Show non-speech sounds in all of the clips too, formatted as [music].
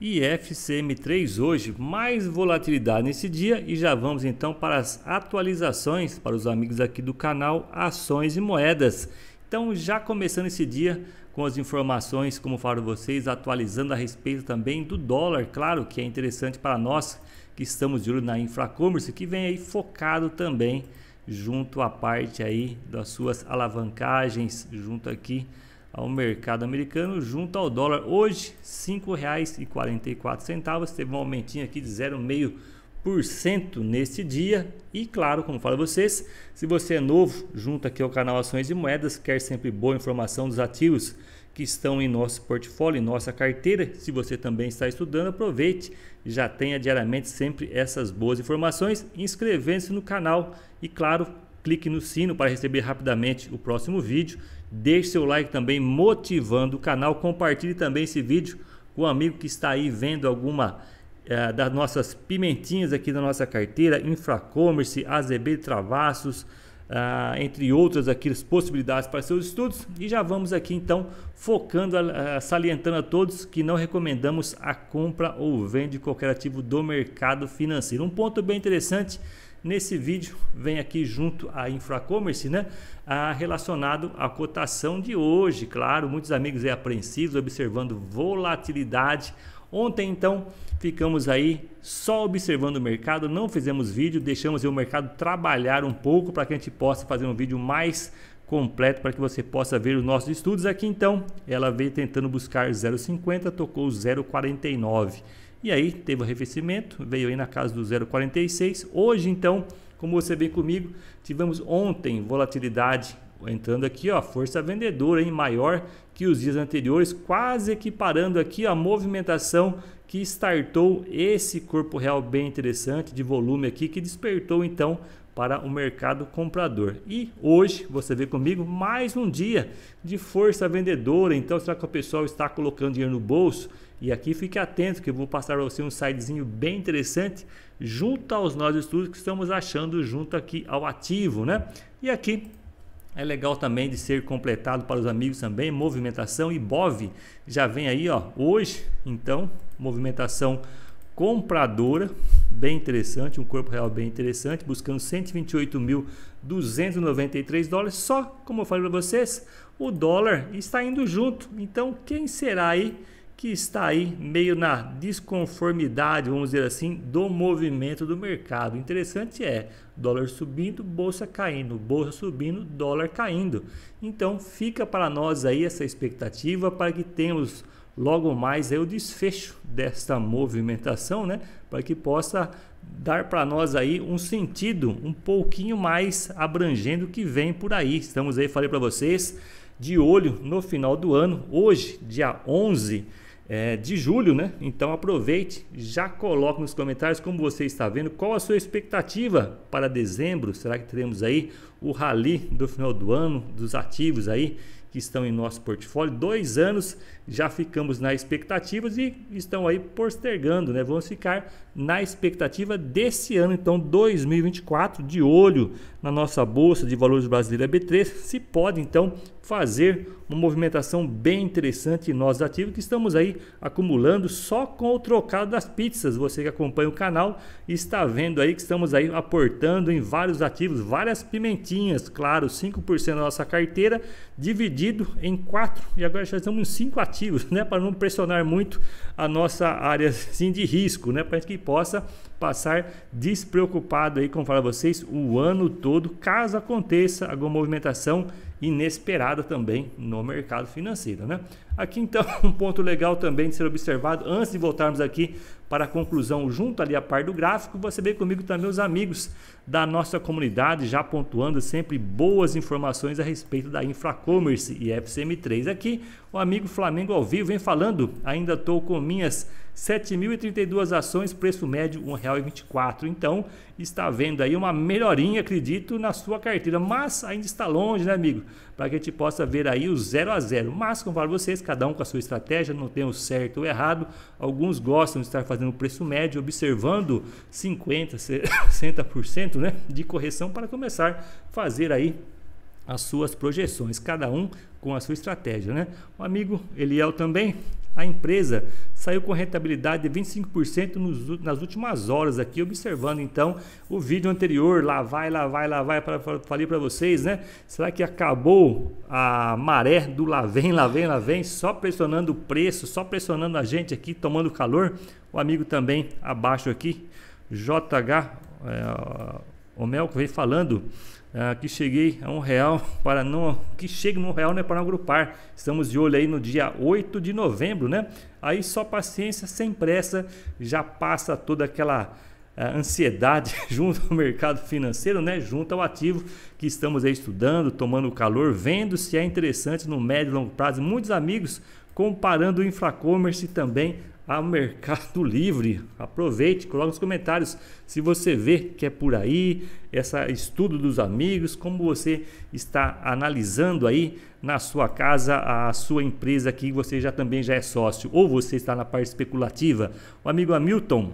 e FCM3 hoje, mais volatilidade nesse dia e já vamos então para as atualizações para os amigos aqui do canal Ações e Moedas. Então já começando esse dia com as informações, como falo vocês, atualizando a respeito também do dólar, claro que é interessante para nós que estamos de olho na Infracommerce, que vem aí focado também junto à parte aí das suas alavancagens, junto aqui ao mercado americano junto ao dólar. Hoje, R$ 5,44, teve um aumentinho aqui de 0,5% neste dia. E claro, como falo a vocês, se você é novo, junto aqui ao canal Ações e Moedas, quer sempre boa informação dos ativos que estão em nosso portfólio, em nossa carteira. Se você também está estudando, aproveite, já tenha diariamente sempre essas boas informações, inscrevendo-se no canal e claro, clique no sino para receber rapidamente o próximo vídeo Deixe seu like também motivando o canal. Compartilhe também esse vídeo com um amigo que está aí vendo alguma eh, das nossas pimentinhas aqui da nossa carteira, Infracommerce, AZB Travassos, ah, entre outras aqui as possibilidades para seus estudos. E já vamos aqui então focando, salientando a todos que não recomendamos a compra ou venda de qualquer ativo do mercado financeiro. Um ponto bem interessante Nesse vídeo vem aqui junto a InfraCommerce, né? Ah, relacionado à cotação de hoje. Claro, muitos amigos é apreensivos observando volatilidade. Ontem então ficamos aí só observando o mercado, não fizemos vídeo, deixamos o mercado trabalhar um pouco para que a gente possa fazer um vídeo mais completo para que você possa ver os nossos estudos aqui então. Ela veio tentando buscar 0,50, tocou 0,49. E aí teve o arrefecimento, veio aí na casa do 0,46. Hoje então, como você vem comigo, tivemos ontem volatilidade entrando aqui, ó, força vendedora em maior que os dias anteriores, quase equiparando aqui a movimentação que startou esse corpo real bem interessante de volume aqui que despertou então para o mercado comprador. E hoje você vê comigo mais um dia de força vendedora. Então, será que o pessoal está colocando dinheiro no bolso? E aqui fique atento que eu vou passar para você um sitezinho bem interessante junto aos nossos estudos que estamos achando junto aqui ao ativo, né? E aqui é legal também de ser completado para os amigos também, movimentação e BOV já vem aí, ó, hoje, então, movimentação compradora, bem interessante, um corpo real bem interessante, buscando 128.293 dólares, só como eu falei para vocês, o dólar está indo junto. Então, quem será aí que está aí meio na desconformidade, vamos dizer assim, do movimento do mercado. O interessante é dólar subindo, bolsa caindo, bolsa subindo, dólar caindo. Então fica para nós aí essa expectativa para que tenhamos logo mais aí o desfecho desta movimentação, né, para que possa dar para nós aí um sentido um pouquinho mais abrangente do que vem por aí. Estamos aí, falei para vocês, de olho no final do ano, hoje, dia 11 é, de julho, né? Então aproveite, já coloque nos comentários como você está vendo, qual a sua expectativa para dezembro? Será que teremos aí o rally do final do ano, dos ativos aí que estão em nosso portfólio? Dois anos já ficamos na expectativa e estão aí postergando, né? Vamos ficar na expectativa desse ano, então 2024, de olho na nossa bolsa de valores brasileira B3, se pode então fazer uma movimentação bem interessante nós ativos que estamos aí acumulando só com o trocado das pizzas. Você que acompanha o canal está vendo aí que estamos aí aportando em vários ativos, várias pimentinhas, claro, 5% da nossa carteira dividido em quatro e agora já estamos em cinco ativos, né, para não pressionar muito a nossa área assim, de risco, né, para que possa passar despreocupado aí, como falar a vocês, o ano todo, caso aconteça alguma movimentação inesperada também no mercado financeiro, né? Aqui então [laughs] um ponto legal também de ser observado antes de voltarmos aqui para a conclusão junto ali a par do gráfico, você vê comigo também os amigos da nossa comunidade já pontuando sempre boas informações a respeito da Infracommerce e FCM3 aqui. O amigo Flamengo ao vivo vem falando, ainda estou com minhas 7.032 ações, preço médio R$ 1,24. Então, está vendo aí uma melhorinha, acredito, na sua carteira, mas ainda está longe, né, amigo? para que a gente possa ver aí o zero a zero. Mas, como falo vocês, cada um com a sua estratégia, não tem o certo ou errado. Alguns gostam de estar fazendo o preço médio, observando 50%, 60% [coughs] né, de correção para começar a fazer aí as suas projeções, cada um com a sua estratégia, né? O amigo Eliel também a empresa saiu com rentabilidade de 25% nos, nas últimas horas aqui, observando então o vídeo anterior, lá vai, lá vai, lá vai, para falei para vocês, né? Será que acabou a maré do lá vem, lá vem, lá vem, só pressionando o preço, só pressionando a gente aqui, tomando calor? O amigo também abaixo aqui, JH... É, o Melco vem falando ah, que cheguei a um real para não. Que chegue no real, né? Para não agrupar. Estamos de olho aí no dia 8 de novembro, né? Aí só paciência, sem pressa, já passa toda aquela. A ah, ansiedade [laughs] junto ao mercado financeiro, né? junto ao ativo que estamos aí estudando, tomando calor, vendo se é interessante no médio e longo prazo. Muitos amigos comparando o Infracommerce também a Mercado Livre. Aproveite, coloque nos comentários se você vê que é por aí, essa estudo dos amigos, como você está analisando aí na sua casa, a sua empresa que você já também já é sócio, ou você está na parte especulativa. O amigo Hamilton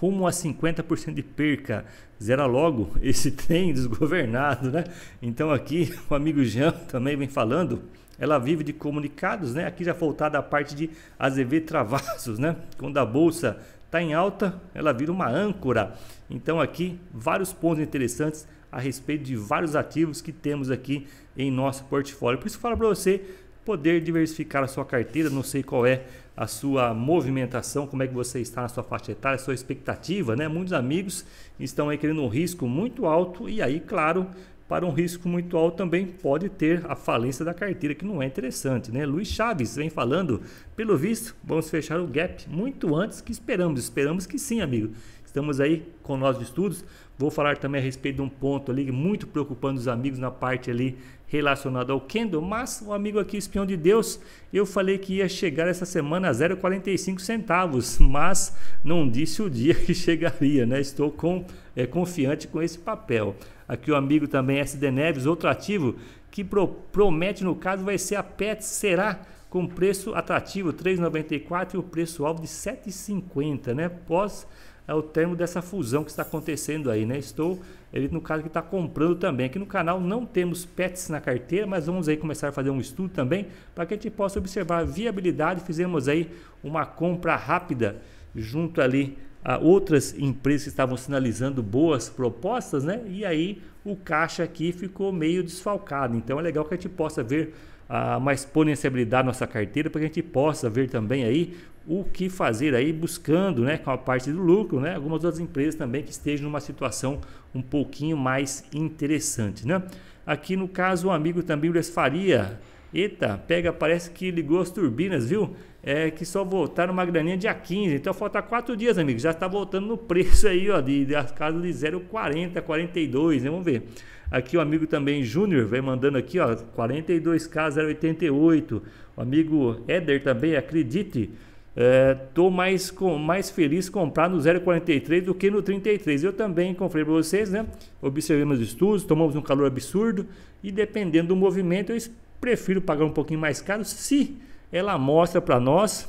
rumo a 50% de perca. Zera logo [laughs] esse trem desgovernado, né? Então aqui [laughs] o amigo Jean também vem falando, ela vive de comunicados, né? Aqui já faltada a parte de AZV Travassos, né? Quando a bolsa está em alta, ela vira uma âncora. Então aqui vários pontos interessantes a respeito de vários ativos que temos aqui em nosso portfólio. Por isso falo para você poder diversificar a sua carteira, não sei qual é a sua movimentação, como é que você está na sua faixa etária, a sua expectativa, né? Muitos amigos estão aí querendo um risco muito alto e aí, claro, para um risco muito alto também pode ter a falência da carteira, que não é interessante, né? Luiz Chaves vem falando, pelo visto, vamos fechar o gap muito antes que esperamos. Esperamos que sim, amigo. Estamos aí com nós de estudos. Vou falar também a respeito de um ponto ali muito preocupando os amigos na parte ali relacionada ao Kendo, mas o um amigo aqui, espião de Deus, eu falei que ia chegar essa semana a 0,45 centavos, mas não disse o dia [laughs] que chegaria, né? Estou com, é, confiante com esse papel. Aqui o amigo também SD Neves, outro ativo que pro, promete, no caso, vai ser a PET, será? Com preço atrativo 3,94 e o preço alvo de 7,50, né? Pós é o termo dessa fusão que está acontecendo aí, né? Estou, ele no caso que está comprando também. Aqui no canal não temos pets na carteira, mas vamos aí começar a fazer um estudo também para que a gente possa observar a viabilidade. Fizemos aí uma compra rápida junto ali a outras empresas que estavam sinalizando boas propostas, né? E aí o caixa aqui ficou meio desfalcado. Então é legal que a gente possa ver a uma exponenciabilidade nossa carteira para que a gente possa ver também aí o que fazer aí buscando, né, com a parte do lucro, né, algumas outras empresas também que estejam numa situação um pouquinho mais interessante, né? Aqui no caso, o um amigo também, o Faria, Eita, pega, parece que ligou as turbinas, viu? É que só voltaram uma graninha dia 15. Então falta quatro dias, amigo. Já está voltando no preço aí, ó, de, das casas de 0,40, 42, né? Vamos ver. Aqui o amigo também Júnior vai mandando aqui, ó, 42k 088. O amigo Éder também, acredite. É, tô mais, com, mais feliz comprar no 0,43 do que no 33. Eu também comprei para vocês, né? Observamos os estudos, tomamos um calor absurdo e dependendo do movimento, eu espero prefiro pagar um pouquinho mais caro se ela mostra para nós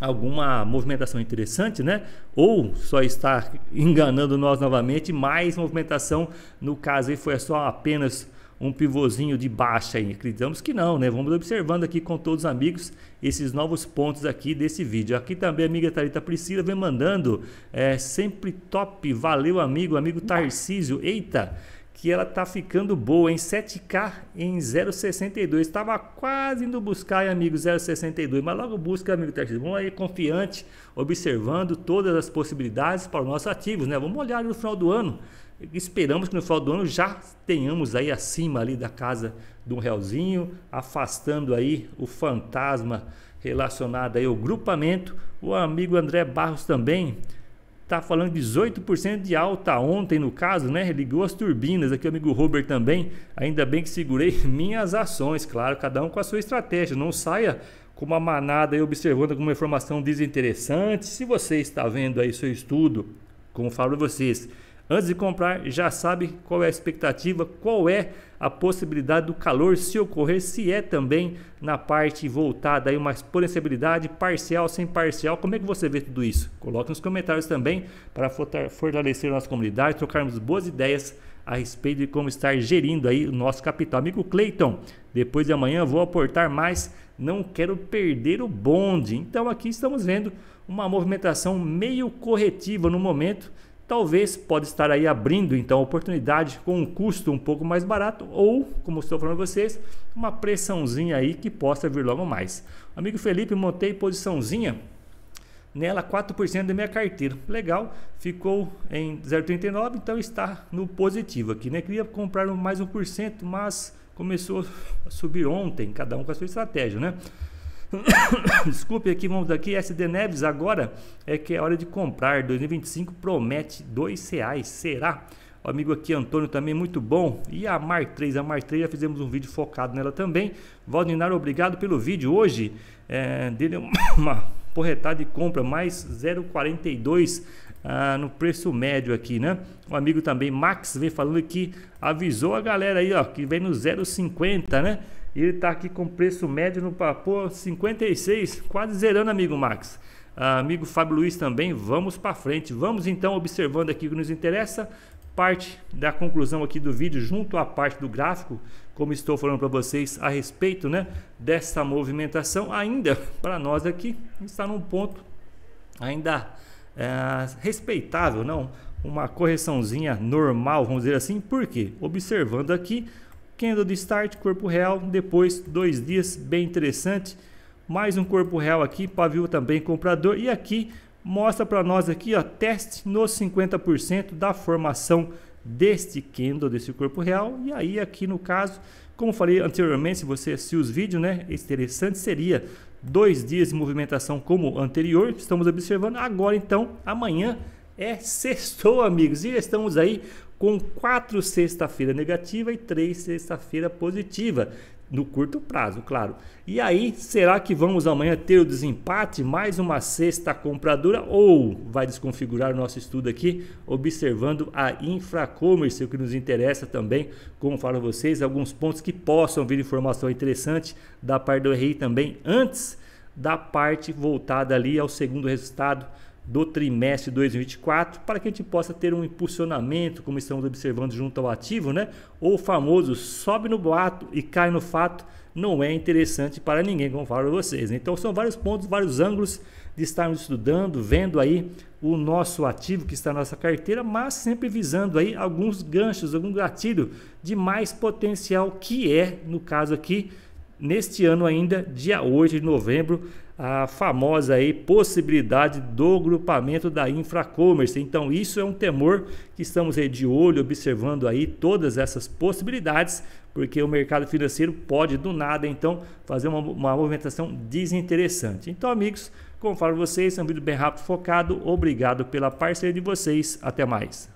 alguma movimentação interessante, né? Ou só está enganando nós novamente, mais movimentação, no caso aí foi só apenas um pivôzinho de baixa aí. Acreditamos que não, né? Vamos observando aqui com todos os amigos esses novos pontos aqui desse vídeo. Aqui também a amiga Tarita Priscila vem mandando, é sempre top, valeu amigo, amigo Tarcísio. Eita! que ela tá ficando boa em 7K em 0,62. Estava quase indo buscar, amigo, 0,62, mas logo busca, amigo Texas. Vamos aí confiante, observando todas as possibilidades para os nossos ativos, né? Vamos olhar no final do ano. Esperamos que no final do ano já tenhamos aí acima ali da casa do realzinho, afastando aí o fantasma relacionado aí ao grupamento. O amigo André Barros também Tá falando 18% de alta ontem, no caso, né? Ligou as turbinas. Aqui o amigo Robert também. Ainda bem que segurei [laughs] minhas ações, claro, cada um com a sua estratégia. Não saia com uma manada aí observando alguma informação desinteressante. Se você está vendo aí seu estudo, como falo para vocês, Antes de comprar, já sabe qual é a expectativa, qual é a possibilidade do calor se ocorrer, se é também na parte voltada aí uma exponencialidade parcial, sem parcial. Como é que você vê tudo isso? Coloque nos comentários também para fortalecer a nossa comunidade, trocarmos boas ideias a respeito de como estar gerindo aí o nosso capital. Amigo Cleiton, depois de amanhã vou aportar mais, não quero perder o bonde. Então aqui estamos vendo uma movimentação meio corretiva no momento talvez pode estar aí abrindo então oportunidade com um custo um pouco mais barato ou, como estou falando vocês, uma pressãozinha aí que possa vir logo mais. Amigo Felipe, montei posiçãozinha nela 4% da minha carteira. Legal, ficou em 0,39, então está no positivo aqui, né? Queria comprar mais um por cento mas começou a subir ontem, cada um com a sua estratégia, né? [coughs] Desculpe aqui, vamos aqui. SD Neves, agora é que é hora de comprar. 2025 promete dois reais. Será? O amigo aqui, Antônio, também muito bom. E a Mar 3, a Mar 3 já fizemos um vídeo focado nela também. Valdinar, obrigado pelo vídeo hoje. É, dele é [coughs] uma porretada de compra, mais 0,42 ah, no preço médio aqui, né? O amigo também, Max, vem falando que avisou a galera aí, ó, que vem no 0,50, né? E ele está aqui com preço médio no papo 56, quase zerando, amigo Max. Ah, amigo Fábio Luiz também, vamos para frente. Vamos então observando aqui o que nos interessa. Parte da conclusão aqui do vídeo, junto à parte do gráfico, como estou falando para vocês a respeito né, dessa movimentação, ainda [laughs] para nós aqui está num ponto ainda é, respeitável, não? Uma correçãozinha normal, vamos dizer assim, porque observando aqui Candle de start, corpo real, depois dois dias, bem interessante. Mais um corpo real aqui, pavio também comprador. E aqui mostra para nós aqui, ó, teste nos 50% da formação deste candle, desse corpo real. E aí aqui no caso, como falei anteriormente, se você assistiu os vídeos, né, interessante seria dois dias de movimentação como anterior, estamos observando. Agora então, amanhã é sextou, amigos, e estamos aí com quatro sexta-feira negativa e três sexta-feira positiva no curto prazo, claro. E aí, será que vamos amanhã ter o desempate, mais uma sexta compradora ou vai desconfigurar o nosso estudo aqui, observando a infracommerce, o que nos interessa também, como falo a vocês, alguns pontos que possam vir informação interessante da parte do RI também antes da parte voltada ali ao segundo resultado do trimestre 2024 para que a gente possa ter um impulsionamento, como estamos observando junto ao ativo, né? Ou o famoso sobe no boato e cai no fato, não é interessante para ninguém, como falo vocês. Né? Então são vários pontos, vários ângulos de estarmos estudando, vendo aí o nosso ativo que está na nossa carteira, mas sempre visando aí alguns ganchos, algum gatilho de mais potencial que é, no caso aqui, neste ano ainda, dia 8 de novembro, a famosa aí possibilidade do grupamento da infracommerce. Então isso é um temor que estamos aí de olho, observando aí todas essas possibilidades, porque o mercado financeiro pode do nada então fazer uma, uma movimentação desinteressante. Então amigos, como falo vocês, é um vídeo bem rápido, focado. Obrigado pela parceria de vocês. Até mais.